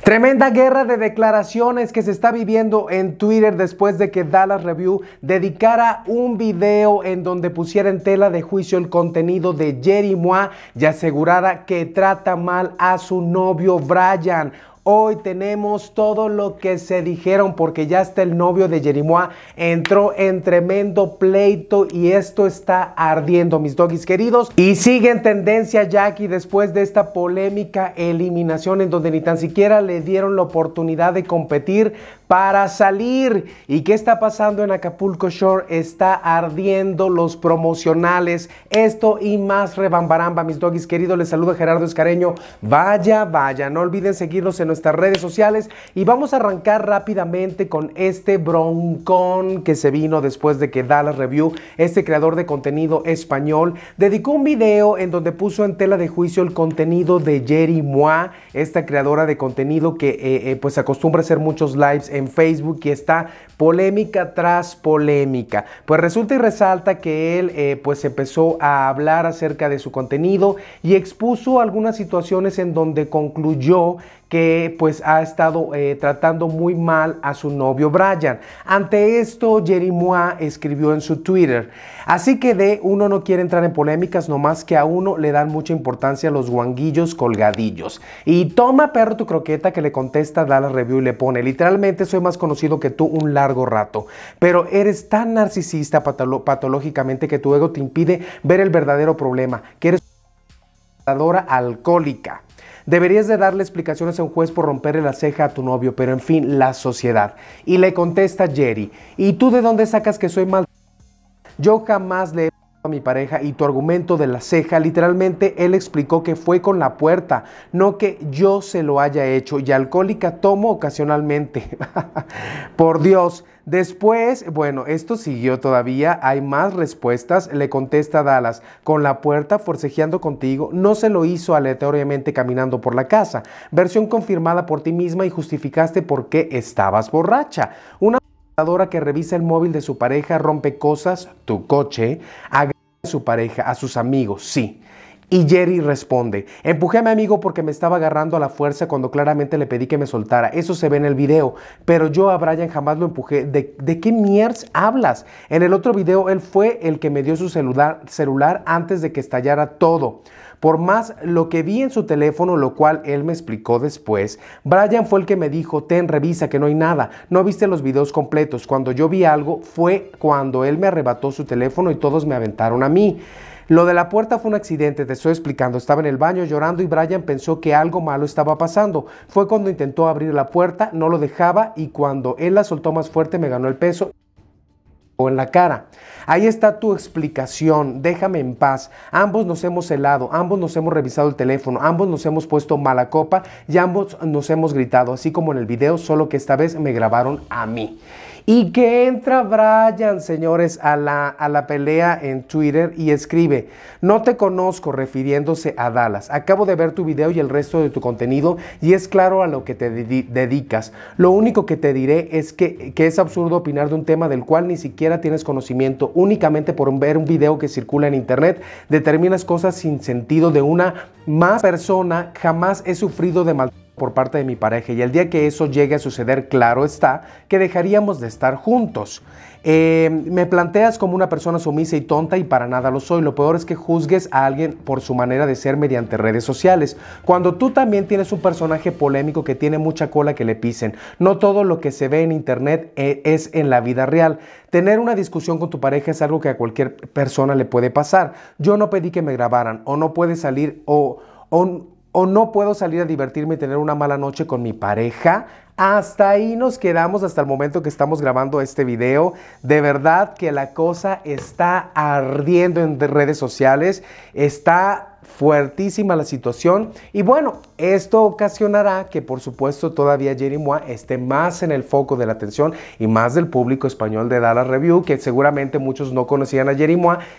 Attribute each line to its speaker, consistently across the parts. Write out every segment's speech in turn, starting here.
Speaker 1: Tremenda guerra de declaraciones que se está viviendo en Twitter después de que Dallas Review dedicara un video en donde pusiera en tela de juicio el contenido de Jerry Mois y asegurara que trata mal a su novio Brian. Hoy tenemos todo lo que se dijeron porque ya está el novio de Jerimoa. Entró en tremendo pleito y esto está ardiendo, mis doggies queridos. Y sigue en tendencia Jackie después de esta polémica eliminación en donde ni tan siquiera le dieron la oportunidad de competir para salir. ¿Y qué está pasando en Acapulco Shore? Está ardiendo los promocionales. Esto y más rebambaramba, mis doggies queridos. Les saluda Gerardo Escareño. Vaya, vaya. No olviden seguirnos en nuestras redes sociales y vamos a arrancar rápidamente con este broncón que se vino después de que Dallas Review, este creador de contenido español, dedicó un video en donde puso en tela de juicio el contenido de Jerry Moa, esta creadora de contenido que eh, eh, pues acostumbra a hacer muchos lives en Facebook y está polémica tras polémica. Pues resulta y resalta que él eh, pues empezó a hablar acerca de su contenido y expuso algunas situaciones en donde concluyó que pues ha estado eh, tratando muy mal a su novio Brian. Ante esto, Jerry escribió en su Twitter, así que de uno no quiere entrar en polémicas, nomás que a uno le dan mucha importancia los guanguillos colgadillos. Y toma perro tu croqueta que le contesta, da la review y le pone, literalmente soy más conocido que tú un largo rato, pero eres tan narcisista patológicamente que tu ego te impide ver el verdadero problema, que eres una alcohólica. Deberías de darle explicaciones a un juez por romperle la ceja a tu novio, pero en fin, la sociedad. Y le contesta Jerry, ¿y tú de dónde sacas que soy mal? Yo jamás le he a mi pareja y tu argumento de la ceja, literalmente él explicó que fue con la puerta, no que yo se lo haya hecho y alcohólica tomo ocasionalmente. Por Dios. Después, bueno, esto siguió todavía, hay más respuestas, le contesta Dallas, con la puerta forcejeando contigo, no se lo hizo aleatoriamente caminando por la casa, versión confirmada por ti misma y justificaste por qué estabas borracha. Una que revisa el móvil de su pareja, rompe cosas, tu coche, agarra a su pareja, a sus amigos, sí. Y Jerry responde, empujé a mi amigo porque me estaba agarrando a la fuerza cuando claramente le pedí que me soltara. Eso se ve en el video, pero yo a Brian jamás lo empujé. ¿De, qué mierda hablas? En el otro video él fue el que me dio su celular antes de que estallara todo. Por más lo que vi en su teléfono, lo cual él me explicó después, Brian fue el que me dijo, ten, revisa que no hay nada, no viste los videos completos. Cuando yo vi algo fue cuando él me arrebató su teléfono y todos me aventaron a mí. Lo de la puerta fue un accidente, te estoy explicando. Estaba en el baño llorando y Brian pensó que algo malo estaba pasando. Fue cuando intentó abrir la puerta, no lo dejaba y cuando él la soltó más fuerte me ganó el peso o en la cara. Ahí está tu explicación, déjame en paz. Ambos nos hemos helado, ambos nos hemos revisado el teléfono, ambos nos hemos puesto mala copa y ambos nos hemos gritado, así como en el video, solo que esta vez me grabaron a mí. Y que entra Brian, señores, a la, a la pelea en Twitter y escribe, no te conozco refiriéndose a Dallas, acabo de ver tu video y el resto de tu contenido y es claro a lo que te dedicas. Lo único que te diré es que, es absurdo opinar de un tema del cual ni siquiera tienes conocimiento, únicamente por ver un video que circula en internet, determinas cosas sin sentido de una más persona, jamás he sufrido de maltrato por parte de mi pareja y el día que eso llegue a suceder, claro está, que dejaríamos de estar juntos. Eh, me planteas como una persona sumisa y tonta y para nada lo soy. Lo peor es que juzgues a alguien por su manera de ser mediante redes sociales. Cuando tú también tienes un personaje polémico que tiene mucha cola que le pisen. No todo lo que se ve en internet eh, es en la vida real. Tener una discusión con tu pareja es algo que a cualquier persona le puede pasar. Yo no pedí que me grabaran o no puede salir o... O, o no puedo salir a divertirme y tener una mala noche con mi pareja. Hasta ahí nos quedamos hasta el momento que estamos grabando este video. De verdad que la cosa está ardiendo en redes sociales, está fuertísima la situación y bueno, esto ocasionará que por supuesto todavía Jerry esté más en el foco de la atención y más del público español de Dallas Review, que seguramente muchos no conocían a Jerry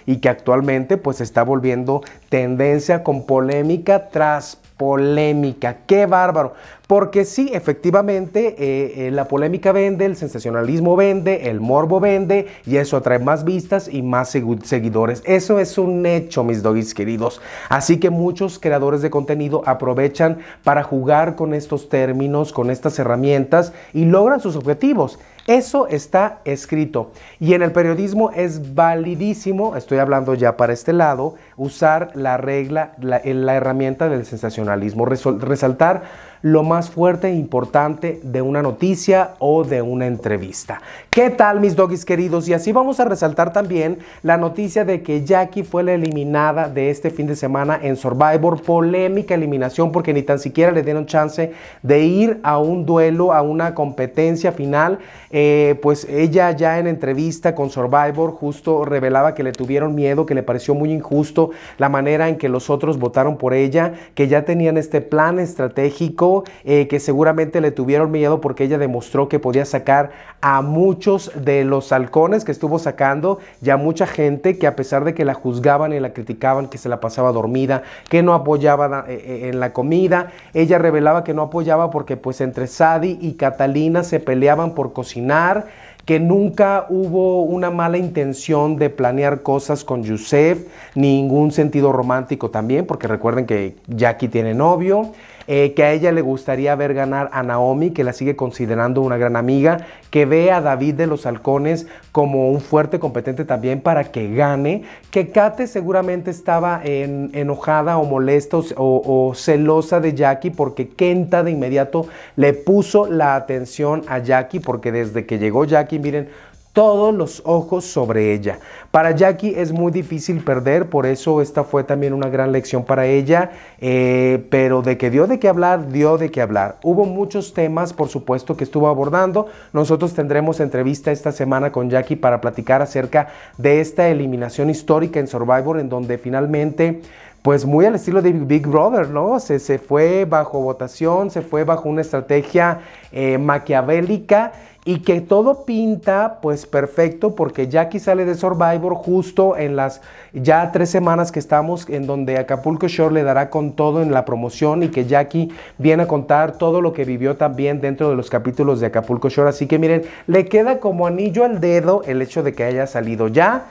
Speaker 1: y que actualmente pues está volviendo tendencia con polémica tras polémica. Qué bárbaro. Porque sí, efectivamente, eh, eh, la polémica vende, el sensacionalismo vende, el morbo vende y eso atrae más vistas y más seguidores. Eso es un hecho, mis doggies queridos. Así que muchos creadores de contenido aprovechan para jugar con estos términos, con estas herramientas y logran sus objetivos. Eso está escrito. Y en el periodismo es validísimo, estoy hablando ya para este lado, usar la regla, la, herramienta del sensacionalismo, resaltar lo más fuerte e importante de una noticia o de una entrevista. ¿Qué tal mis doggies queridos? Y así vamos a resaltar también la noticia de que Jackie fue la eliminada de este fin de semana en Survivor. Polémica eliminación porque ni tan siquiera le dieron chance de ir a un duelo, a una competencia final. Eh, pues ella ya en entrevista con Survivor justo revelaba que le tuvieron miedo, que le pareció muy injusto la manera en que los otros votaron por ella, que ya tenían este plan estratégico eh, que seguramente le tuvieron miedo porque ella demostró que podía sacar a muchos de los halcones que estuvo sacando ya mucha gente que a pesar de que la juzgaban y la criticaban, que se la pasaba dormida, que no apoyaba eh, eh, en la comida, ella revelaba que no apoyaba porque pues entre Sadi y Catalina se peleaban por cocinar, que nunca hubo una mala intención de planear cosas con Yusef, ningún sentido romántico también, porque recuerden que Jackie tiene novio. Eh, que a ella le gustaría ver ganar a Naomi, que la sigue considerando una gran amiga, que ve a David de los Halcones como un fuerte competente también para que gane, que Kate seguramente estaba en, enojada o molesta o, o celosa de Jackie porque Kenta de inmediato le puso la atención a Jackie porque desde que llegó Jackie, miren, todos los ojos sobre ella. Para Jackie es muy difícil perder, por eso esta fue también una gran lección para ella, eh, pero de que dio de qué hablar, dio de qué hablar. Hubo muchos temas, por supuesto, que estuvo abordando. Nosotros tendremos entrevista esta semana con Jackie para platicar acerca de esta eliminación histórica en Survivor, en donde finalmente pues muy al estilo de Big Brother, ¿no? Se, fue bajo votación, se fue bajo una estrategia eh, maquiavélica y que todo pinta pues perfecto porque Jackie sale de Survivor justo en las ya tres semanas que estamos en donde Acapulco Shore le dará con todo en la promoción y que Jackie viene a contar todo lo que vivió también dentro de los capítulos de Acapulco Shore. Así que miren, le queda como anillo al dedo el hecho de que haya salido ya.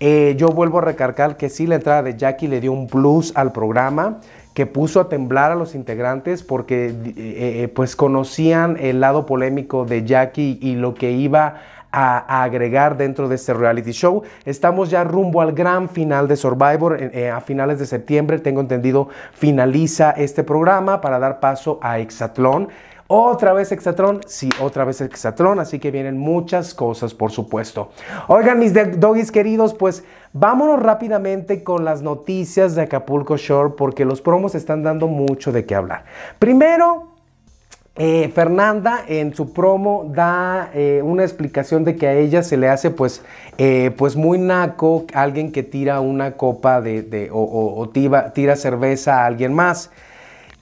Speaker 1: Eh, yo vuelvo a recargar que sí, la entrada de Jackie le dio un plus al programa que puso a temblar a los integrantes porque eh, eh, eh, pues conocían el lado polémico de Jackie y lo que iba a, agregar dentro de este reality show. Estamos ya rumbo al gran final de Survivor. a finales de septiembre, tengo entendido, finaliza este programa para dar paso a Hexatlón. Otra vez Hexatron, sí, otra vez Hexatron, así que vienen muchas cosas, por supuesto. Oigan, mis doggies queridos, pues vámonos rápidamente con las noticias de Acapulco Shore porque los promos están dando mucho de qué hablar. Primero, eh, Fernanda en su promo da eh, una explicación de que a ella se le hace pues, eh, pues muy naco alguien que tira una copa de, o, tira cerveza a alguien más.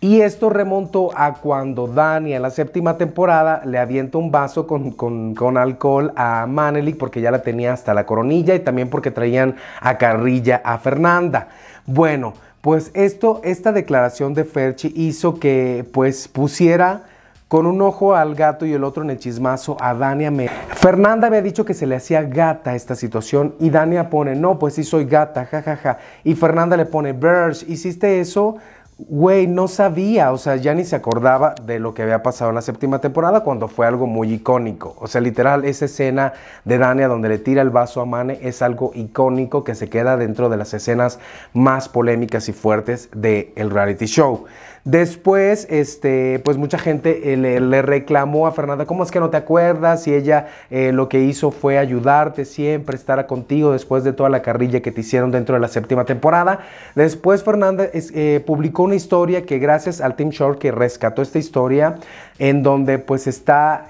Speaker 1: Y esto remontó a cuando Dani en la séptima temporada le avienta un vaso con, alcohol a Manelik porque ya la tenía hasta la coronilla y también porque traían a carrilla a Fernanda. Bueno, pues esto, esta declaración de Ferchi hizo que pues pusiera con un ojo al gato y el otro en el chismazo a Dania. Me... Fernanda había dicho que se le hacía gata esta situación y Dania pone, no, pues sí soy gata, jajaja. Ja, ja. Y Fernanda le pone, Birch, hiciste eso güey, no sabía, o sea, ya ni se acordaba de lo que había pasado en la séptima temporada cuando fue algo muy icónico. O sea, literal, esa escena de Dania donde le tira el vaso a Mane es algo icónico que se queda dentro de las escenas más polémicas y fuertes del el reality show. Después, este, pues mucha gente eh, le, reclamó a Fernanda, ¿cómo es que no te acuerdas? Y ella eh, lo que hizo fue ayudarte siempre, estar contigo después de toda la carrilla que te hicieron dentro de la séptima temporada. Después Fernanda eh, publicó una historia que gracias al Team Short que rescató esta historia, en donde pues está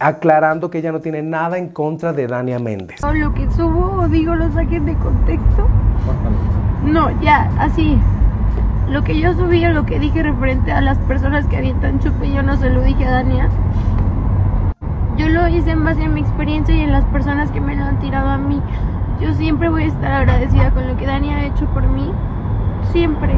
Speaker 1: aclarando que ella no tiene nada en contra de Dania Méndez. Lo que subo digo lo saquen de contexto. No, ya, así lo que yo subí o lo que dije referente a las personas que avientan chupe, yo no se lo dije a Dania. Yo lo hice en base a mi experiencia y en las personas que me lo han tirado a mí. Yo siempre voy a estar agradecida con lo que Dania ha hecho por mí. Siempre.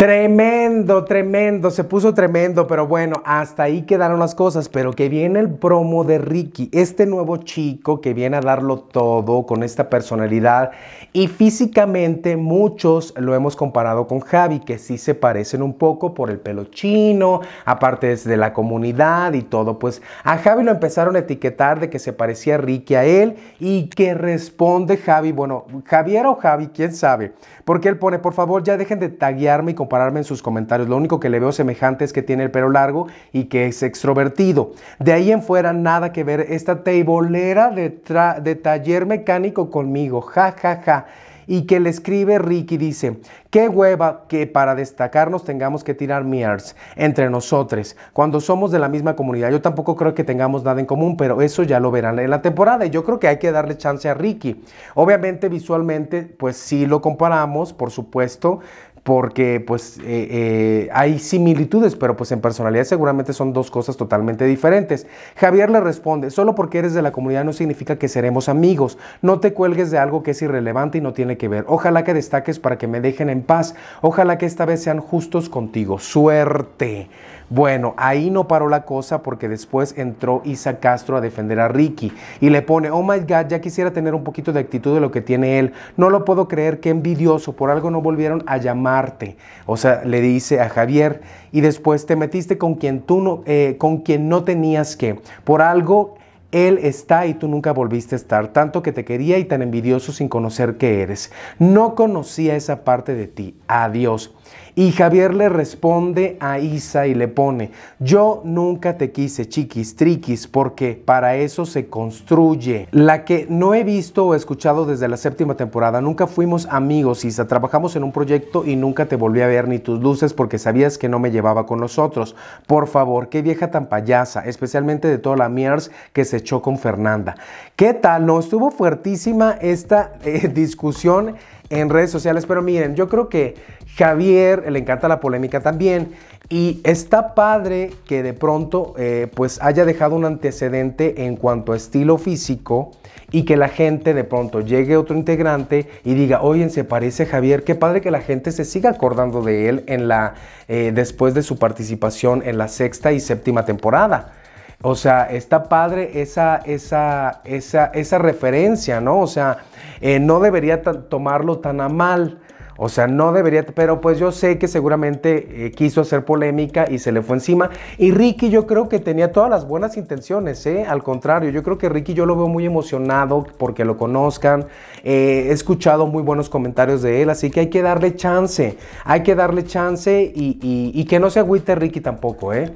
Speaker 1: Tremendo, tremendo, se puso tremendo, pero bueno, hasta ahí quedaron las cosas, pero que viene el promo de Ricky, este nuevo chico que viene a darlo todo con esta personalidad y físicamente muchos lo hemos comparado con Javi, que sí se parecen un poco por el pelo chino, aparte es de la comunidad y todo, pues a Javi lo empezaron a etiquetar de que se parecía Ricky a él y que responde Javi, bueno, Javier o Javi, quién sabe, porque él pone, por favor, ya dejen de taguearme y compararme en sus comentarios. Lo único que le veo semejante es que tiene el pelo largo y que es extrovertido. De ahí en fuera, nada que ver esta tebolera de taller mecánico conmigo. Ja, ja, ja y que le escribe Ricky dice, qué hueva que para destacarnos tengamos que tirar mears entre nosotros cuando somos de la misma comunidad. Yo tampoco creo que tengamos nada en común, pero eso ya lo verán en la temporada y yo creo que hay que darle chance a Ricky. Obviamente visualmente, pues sí lo comparamos, por supuesto, porque pues eh, eh, hay similitudes, pero pues en personalidad seguramente son dos cosas totalmente diferentes. Javier le responde, solo porque eres de la comunidad no significa que seremos amigos, no te cuelgues de algo que es irrelevante y no tiene que ver, ojalá que destaques para que me dejen en paz, ojalá que esta vez sean justos contigo, suerte. Bueno, ahí no paró la cosa porque después entró Isa Castro a defender a Ricky y le pone, oh my God, ya quisiera tener un poquito de actitud de lo que tiene él. No lo puedo creer, qué envidioso, por algo no volvieron a llamarte. O sea, le dice a Javier y después te metiste con quien tú no, eh, con quien no tenías que. Por algo él está y tú nunca volviste a estar, tanto que te quería y tan envidioso sin conocer que eres. No conocía esa parte de ti. Adiós. Y Javier le responde a Isa y le pone, yo nunca te quise, chiquis, triquis, porque para eso se construye. La que no he visto o escuchado desde la séptima temporada, nunca fuimos amigos, Isa, trabajamos en un proyecto y nunca te volví a ver ni tus luces porque sabías que no me llevaba con nosotros. Por favor, qué vieja tan payasa, especialmente de toda la mierda que se echó con Fernanda. ¿Qué tal? No, estuvo fuertísima esta eh, discusión en redes sociales. Pero miren, yo creo que Javier eh, le encanta la polémica también. Y está padre que de pronto eh, pues haya dejado un antecedente en cuanto a estilo físico y que la gente de pronto llegue otro integrante y diga, oye, se parece Javier, qué padre que la gente se siga acordando de él en la, eh, después de su participación en la sexta y séptima temporada. O sea, está padre esa, esa, esa, esa referencia, ¿no? O sea, eh, no debería tomarlo tan a mal. O sea, no debería, pero pues yo sé que seguramente eh, quiso hacer polémica y se le fue encima. Y Ricky yo creo que tenía todas las buenas intenciones, ¿eh? Al contrario, yo creo que Ricky yo lo veo muy emocionado porque lo conozcan. Eh, he escuchado muy buenos comentarios de él, así que hay que darle chance. Hay que darle chance y, y que no se agüite Ricky tampoco, ¿eh?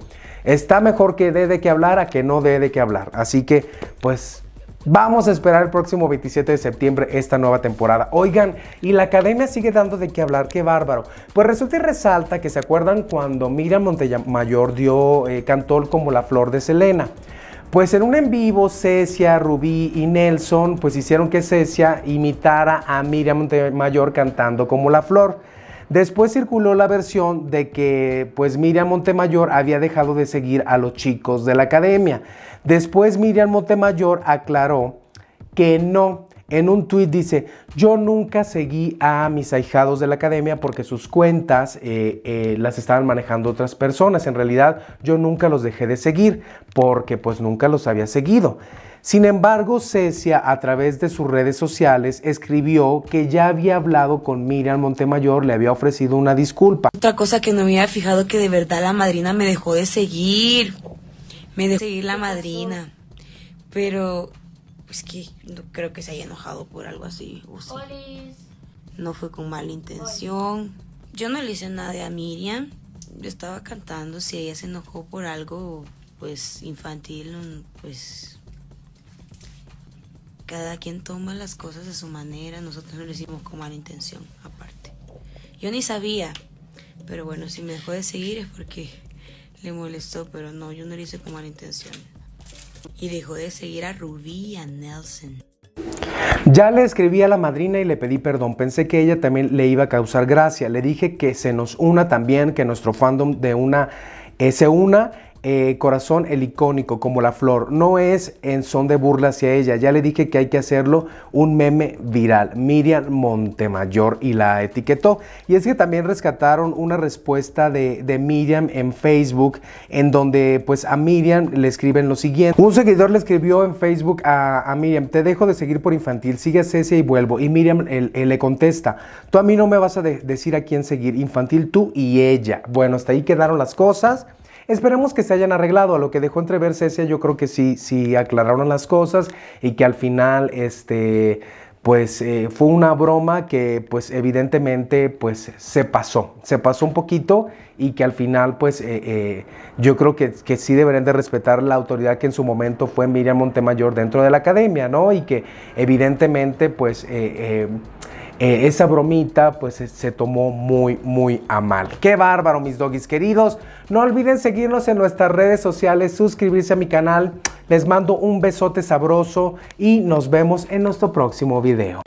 Speaker 1: Está mejor que dé de qué hablar a que no dé de qué hablar. Así que, pues, Vamos a esperar el próximo 27 de septiembre esta nueva temporada. Oigan, y la academia sigue dando de qué hablar, qué bárbaro. Pues resulta y resalta que se acuerdan cuando Miriam Montemayor dio eh, como la flor de Selena. Pues en un en vivo, Cecia, Rubí y Nelson pues hicieron que Cecia imitara a Miriam Montemayor cantando como la flor. Después circuló la versión de que pues Miriam Montemayor había dejado de seguir a los chicos de la academia. Después Miriam Montemayor aclaró que no, en un tuit dice, yo nunca seguí a mis ahijados de la academia porque sus cuentas eh, eh, las estaban manejando otras personas. En realidad yo nunca los dejé de seguir porque pues nunca los había seguido. Sin embargo, Cecia a través de sus redes sociales escribió que ya había hablado con Miriam Montemayor, le había ofrecido una disculpa. Otra cosa que no me había fijado que de verdad la madrina me dejó de seguir. Me dejó de seguir la madrina. Pero pues que no creo que se haya enojado por algo así. No fue con mala intención. Yo no le hice nada a Miriam. Yo estaba cantando. Si ella se enojó por algo, pues infantil, pues cada quien toma las cosas a su manera, nosotros no lo hicimos con mala intención, aparte. Yo ni sabía, pero bueno, si me dejó de seguir es porque le molestó, pero no, yo no le hice con mala intención y dejó de seguir a Rubí y a Nelson. Ya le escribí a la madrina y le pedí perdón. Pensé que ella también le iba a causar gracia. Le dije que se nos una también, que nuestro fandom de una eh, se una eh, corazón el icónico como la flor. No es en son de burla hacia ella. Ya le dije que hay que hacerlo un meme viral. Miriam Montemayor y la etiquetó. Y es que también rescataron una respuesta de, Miriam en Facebook en donde pues a Miriam le escriben lo siguiente. Un seguidor le escribió en Facebook a, Miriam, te dejo de seguir por infantil, sigue a Cecia y vuelvo. Y Miriam le contesta, tú a mí no me vas a decir a quién seguir, infantil tú y ella. Bueno, hasta ahí quedaron las cosas. Esperemos que se hayan arreglado. A lo que dejó entrever Cecia, yo creo que sí, sí aclararon las cosas y que al final, este pues eh, fue una broma que pues evidentemente pues se pasó, se pasó un poquito y que al final pues eh, eh, yo creo que, que, sí deberían de respetar la autoridad que en su momento fue Miriam Montemayor dentro de la academia, ¿no? Y que evidentemente pues eh, esa bromita pues se tomó muy, muy a mal. Qué bárbaro, mis doggies queridos. No olviden seguirnos en nuestras redes sociales, suscribirse a mi canal. Les mando un besote sabroso y nos vemos en nuestro próximo video.